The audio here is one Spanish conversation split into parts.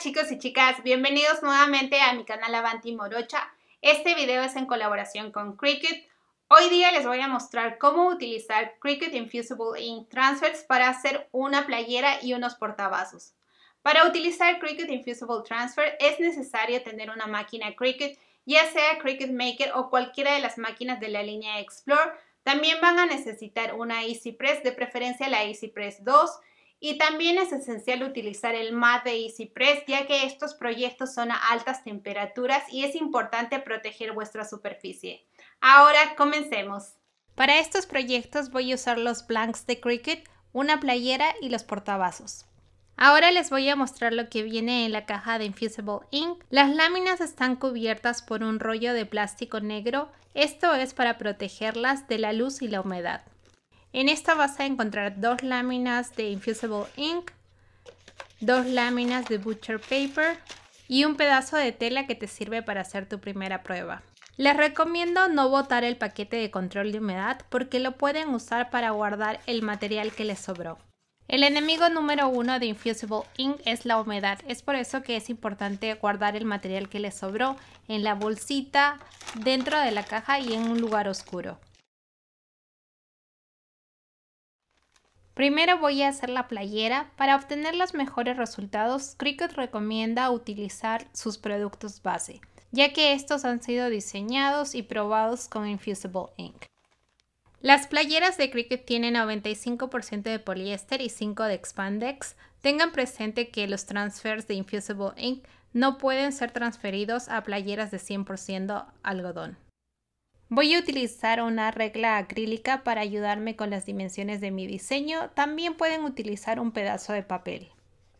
chicos y chicas, bienvenidos nuevamente a mi canal Avanti Morocha. Este video es en colaboración con Cricut. Hoy día les voy a mostrar cómo utilizar Cricut Infusible Ink Transfers para hacer una playera y unos portavasos. Para utilizar Cricut Infusible Transfer es necesario tener una máquina Cricut, ya sea Cricut Maker o cualquiera de las máquinas de la línea Explore. También van a necesitar una EasyPress, de preferencia la EasyPress 2, y también es esencial utilizar el mat de EasyPress ya que estos proyectos son a altas temperaturas y es importante proteger vuestra superficie. Ahora comencemos. Para estos proyectos voy a usar los blanks de Cricut, una playera y los portavasos. Ahora les voy a mostrar lo que viene en la caja de Infusible Ink. Las láminas están cubiertas por un rollo de plástico negro, esto es para protegerlas de la luz y la humedad. En esta vas a encontrar dos láminas de Infusible Ink, dos láminas de Butcher Paper y un pedazo de tela que te sirve para hacer tu primera prueba. Les recomiendo no botar el paquete de control de humedad porque lo pueden usar para guardar el material que les sobró. El enemigo número uno de Infusible Ink es la humedad, es por eso que es importante guardar el material que les sobró en la bolsita, dentro de la caja y en un lugar oscuro. Primero voy a hacer la playera. Para obtener los mejores resultados, Cricut recomienda utilizar sus productos base, ya que estos han sido diseñados y probados con Infusible Ink. Las playeras de Cricut tienen 95% de poliéster y 5% de expandex. Tengan presente que los transfers de Infusible Ink no pueden ser transferidos a playeras de 100% algodón. Voy a utilizar una regla acrílica para ayudarme con las dimensiones de mi diseño. También pueden utilizar un pedazo de papel.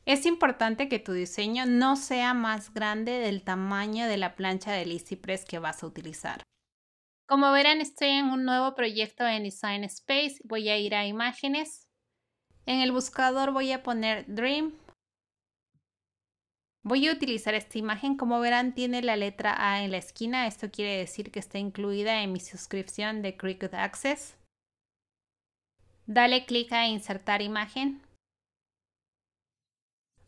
Es importante que tu diseño no sea más grande del tamaño de la plancha de Easy que vas a utilizar. Como verán, estoy en un nuevo proyecto en Design Space. Voy a ir a imágenes. En el buscador voy a poner Dream Voy a utilizar esta imagen, como verán tiene la letra A en la esquina, esto quiere decir que está incluida en mi suscripción de Cricut Access. Dale clic a insertar imagen.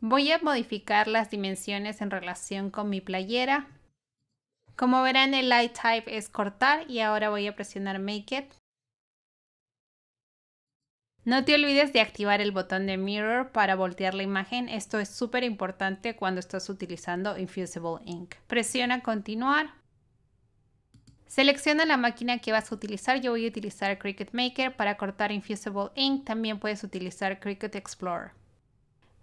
Voy a modificar las dimensiones en relación con mi playera. Como verán el light type es cortar y ahora voy a presionar make it. No te olvides de activar el botón de mirror para voltear la imagen. Esto es súper importante cuando estás utilizando Infusible Ink. Presiona continuar. Selecciona la máquina que vas a utilizar. Yo voy a utilizar Cricut Maker para cortar Infusible Ink. También puedes utilizar Cricut Explorer.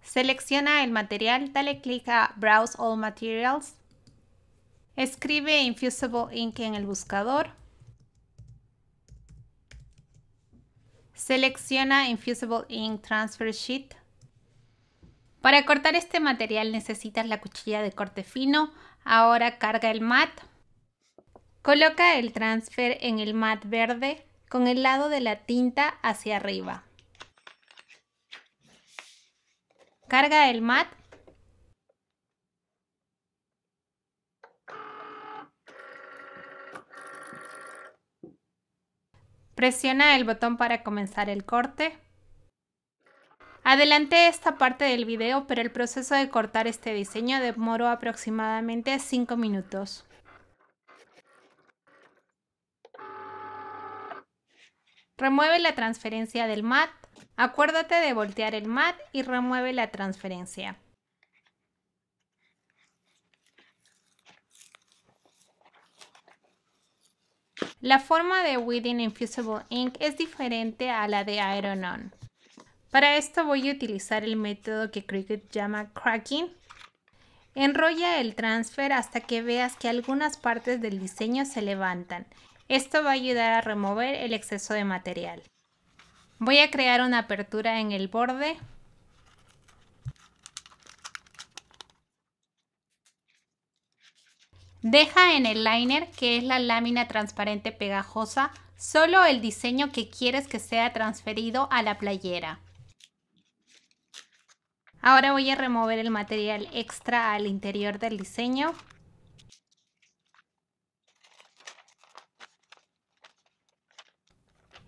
Selecciona el material, dale clic a Browse All Materials. Escribe Infusible Ink en el buscador. Selecciona Infusible Ink Transfer Sheet. Para cortar este material necesitas la cuchilla de corte fino. Ahora carga el mat. Coloca el transfer en el mat verde con el lado de la tinta hacia arriba. Carga el mat Presiona el botón para comenzar el corte. Adelante esta parte del video, pero el proceso de cortar este diseño demoró aproximadamente 5 minutos. Remueve la transferencia del mat. Acuérdate de voltear el mat y remueve la transferencia. La forma de Within Infusible Ink es diferente a la de Iron On. Para esto voy a utilizar el método que Cricut llama cracking. Enrolla el transfer hasta que veas que algunas partes del diseño se levantan. Esto va a ayudar a remover el exceso de material. Voy a crear una apertura en el borde Deja en el liner, que es la lámina transparente pegajosa, solo el diseño que quieres que sea transferido a la playera. Ahora voy a remover el material extra al interior del diseño.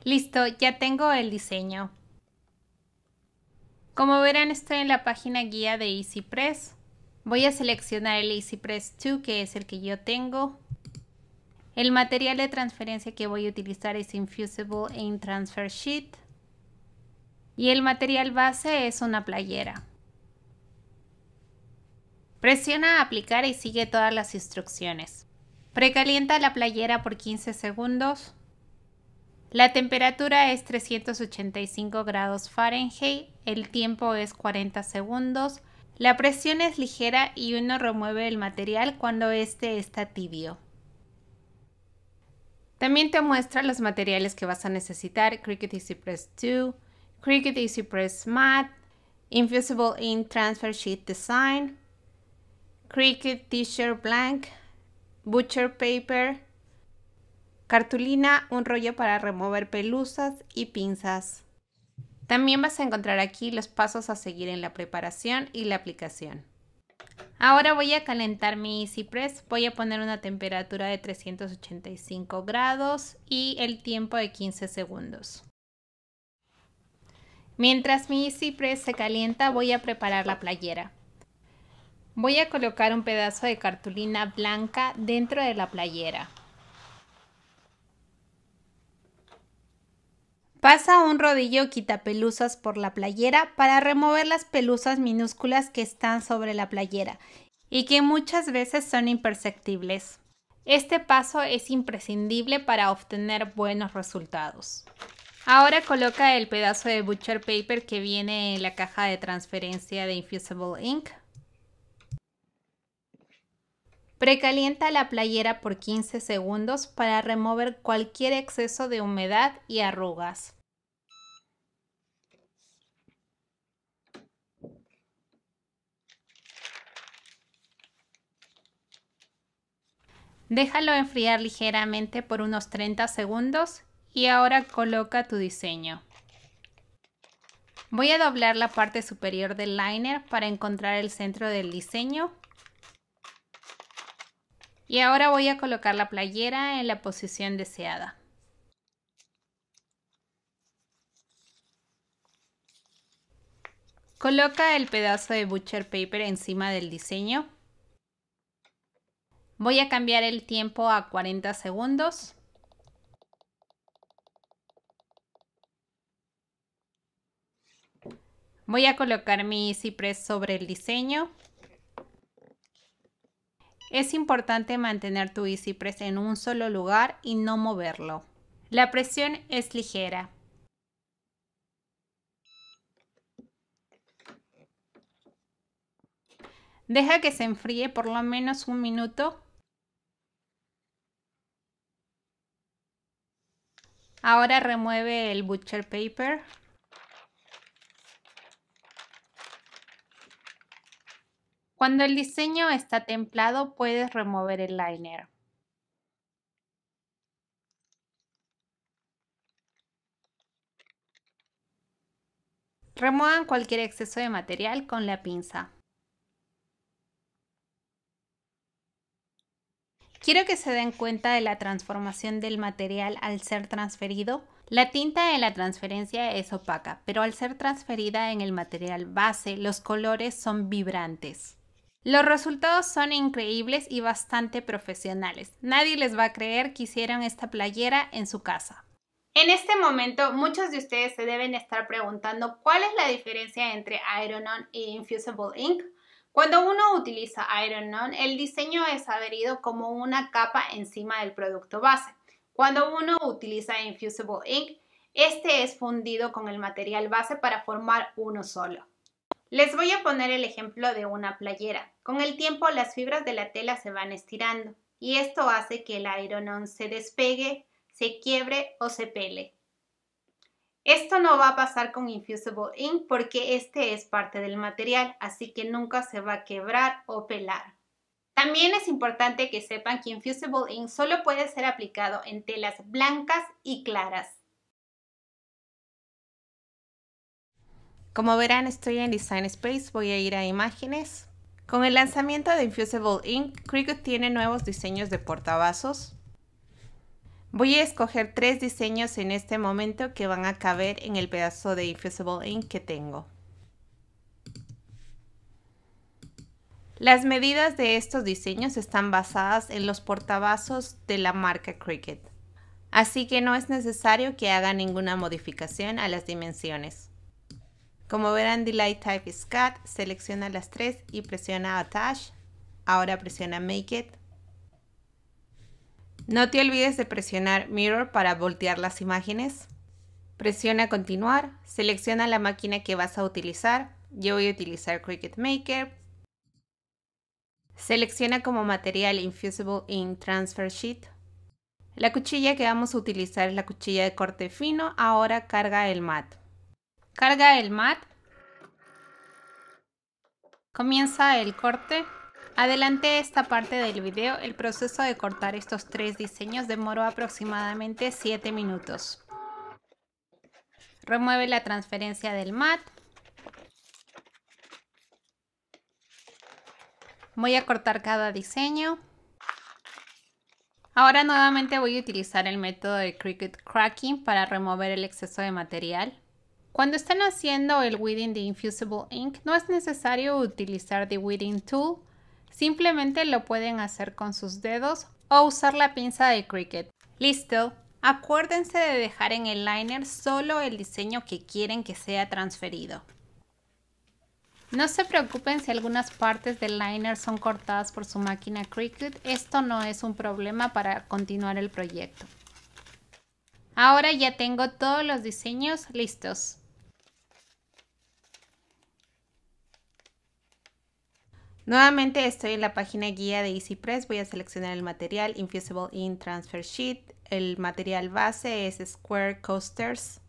Listo, ya tengo el diseño. Como verán estoy en la página guía de EasyPress. Voy a seleccionar el EasyPress 2, que es el que yo tengo. El material de transferencia que voy a utilizar es Infusible in Transfer Sheet. Y el material base es una playera. Presiona aplicar y sigue todas las instrucciones. Precalienta la playera por 15 segundos. La temperatura es 385 grados Fahrenheit, el tiempo es 40 segundos, la presión es ligera y uno remueve el material cuando éste está tibio. También te muestra los materiales que vas a necesitar, Cricut Easy Press 2, Cricut Easy Press Mat, Infusible Ink Transfer Sheet Design, Cricut T-shirt Blank, Butcher Paper, cartulina, un rollo para remover pelusas y pinzas. También vas a encontrar aquí los pasos a seguir en la preparación y la aplicación. Ahora voy a calentar mi EasyPress. Voy a poner una temperatura de 385 grados y el tiempo de 15 segundos. Mientras mi EasyPress se calienta, voy a preparar la playera. Voy a colocar un pedazo de cartulina blanca dentro de la playera. Pasa un rodillo quitapelusas por la playera para remover las pelusas minúsculas que están sobre la playera y que muchas veces son imperceptibles. Este paso es imprescindible para obtener buenos resultados. Ahora coloca el pedazo de butcher paper que viene en la caja de transferencia de Infusible Ink Precalienta la playera por 15 segundos para remover cualquier exceso de humedad y arrugas. Déjalo enfriar ligeramente por unos 30 segundos y ahora coloca tu diseño. Voy a doblar la parte superior del liner para encontrar el centro del diseño y ahora voy a colocar la playera en la posición deseada. Coloca el pedazo de butcher paper encima del diseño. Voy a cambiar el tiempo a 40 segundos. Voy a colocar mi ciprés sobre el diseño. Es importante mantener tu bicipres en un solo lugar y no moverlo. La presión es ligera. Deja que se enfríe por lo menos un minuto. Ahora remueve el butcher paper Cuando el diseño está templado, puedes remover el liner. Remuevan cualquier exceso de material con la pinza. Quiero que se den cuenta de la transformación del material al ser transferido. La tinta de la transferencia es opaca, pero al ser transferida en el material base, los colores son vibrantes. Los resultados son increíbles y bastante profesionales. Nadie les va a creer que hicieron esta playera en su casa. En este momento, muchos de ustedes se deben estar preguntando cuál es la diferencia entre Iron On e Infusible Ink. Cuando uno utiliza Iron On, el diseño es adherido como una capa encima del producto base. Cuando uno utiliza Infusible Ink, este es fundido con el material base para formar uno solo. Les voy a poner el ejemplo de una playera. Con el tiempo las fibras de la tela se van estirando y esto hace que el aeronón se despegue, se quiebre o se pele. Esto no va a pasar con Infusible Ink porque este es parte del material, así que nunca se va a quebrar o pelar. También es importante que sepan que Infusible Ink solo puede ser aplicado en telas blancas y claras. Como verán, estoy en Design Space, voy a ir a imágenes. Con el lanzamiento de Infusible Ink, Cricut tiene nuevos diseños de portavasos. Voy a escoger tres diseños en este momento que van a caber en el pedazo de Infusible Ink que tengo. Las medidas de estos diseños están basadas en los portavasos de la marca Cricut, así que no es necesario que haga ninguna modificación a las dimensiones. Como verán, Delay Type is Cut. selecciona las tres y presiona Attach. Ahora presiona Make It. No te olvides de presionar Mirror para voltear las imágenes. Presiona Continuar, selecciona la máquina que vas a utilizar. Yo voy a utilizar Cricut Maker. Selecciona como material Infusible in Transfer Sheet. La cuchilla que vamos a utilizar es la cuchilla de corte fino, ahora carga el mat. Carga el mat. Comienza el corte. adelante esta parte del video, el proceso de cortar estos tres diseños demoró aproximadamente 7 minutos. Remueve la transferencia del mat. Voy a cortar cada diseño. Ahora nuevamente voy a utilizar el método de Cricut Cracking para remover el exceso de material. Cuando están haciendo el weeding de Infusible Ink, no es necesario utilizar The Weeding Tool, simplemente lo pueden hacer con sus dedos o usar la pinza de Cricut. ¡Listo! Acuérdense de dejar en el liner solo el diseño que quieren que sea transferido. No se preocupen si algunas partes del liner son cortadas por su máquina Cricut, esto no es un problema para continuar el proyecto. Ahora ya tengo todos los diseños listos. Nuevamente estoy en la página guía de EasyPress, voy a seleccionar el material Infusible in Transfer Sheet, el material base es Square Coasters,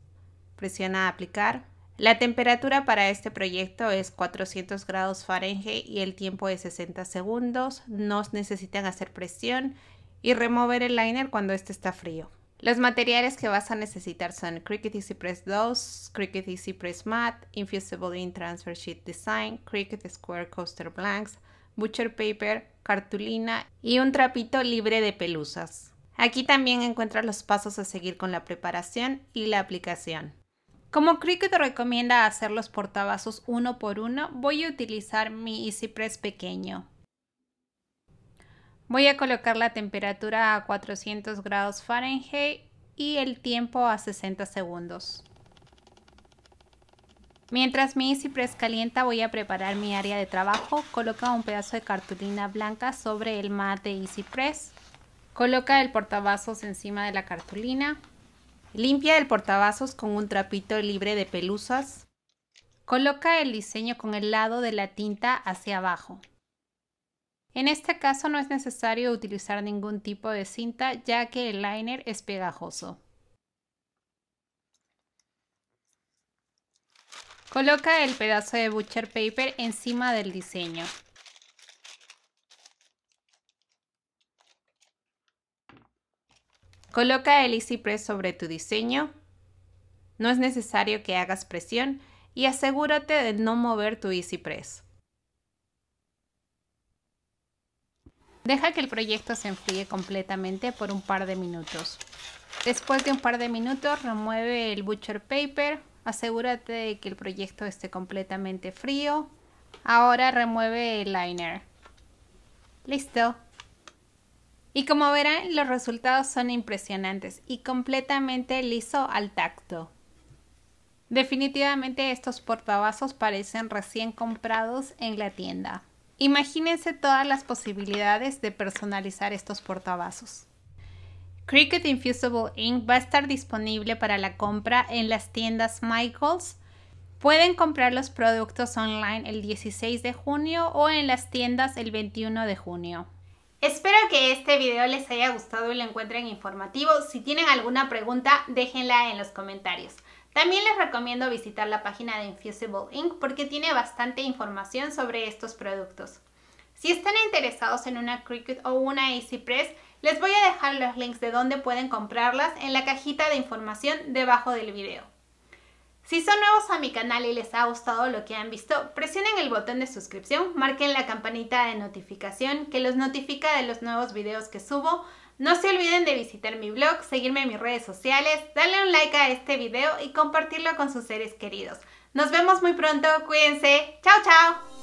presiona aplicar. La temperatura para este proyecto es 400 grados Fahrenheit y el tiempo es 60 segundos, no necesitan hacer presión y remover el liner cuando este está frío. Los materiales que vas a necesitar son Cricut Easy 2, Cricut Easy Press Mat, Infusible In Transfer Sheet Design, Cricut Square Coaster Blanks, Butcher Paper, cartulina y un trapito libre de pelusas. Aquí también encuentras los pasos a seguir con la preparación y la aplicación. Como Cricut recomienda hacer los portavasos uno por uno, voy a utilizar mi EasyPress pequeño. Voy a colocar la temperatura a 400 grados Fahrenheit y el tiempo a 60 segundos. Mientras mi EasyPress calienta voy a preparar mi área de trabajo. Coloca un pedazo de cartulina blanca sobre el mat de Coloca el portavasos encima de la cartulina. Limpia el portavasos con un trapito libre de pelusas. Coloca el diseño con el lado de la tinta hacia abajo. En este caso no es necesario utilizar ningún tipo de cinta ya que el liner es pegajoso. Coloca el pedazo de butcher paper encima del diseño. Coloca el EasyPress sobre tu diseño. No es necesario que hagas presión y asegúrate de no mover tu EasyPress. Deja que el proyecto se enfríe completamente por un par de minutos. Después de un par de minutos remueve el butcher paper, asegúrate de que el proyecto esté completamente frío. Ahora remueve el liner. Listo. Y como verán, los resultados son impresionantes y completamente liso al tacto. Definitivamente estos portavasos parecen recién comprados en la tienda. Imagínense todas las posibilidades de personalizar estos portavasos. Cricut Infusible Ink va a estar disponible para la compra en las tiendas Michaels. Pueden comprar los productos online el 16 de junio o en las tiendas el 21 de junio. Espero que este video les haya gustado y lo encuentren informativo. Si tienen alguna pregunta, déjenla en los comentarios. También les recomiendo visitar la página de Infusible Inc. porque tiene bastante información sobre estos productos. Si están interesados en una Cricut o una EasyPress, les voy a dejar los links de dónde pueden comprarlas en la cajita de información debajo del video. Si son nuevos a mi canal y les ha gustado lo que han visto, presionen el botón de suscripción, marquen la campanita de notificación que los notifica de los nuevos videos que subo no se olviden de visitar mi blog, seguirme en mis redes sociales, darle un like a este video y compartirlo con sus seres queridos. Nos vemos muy pronto, cuídense, chao chao.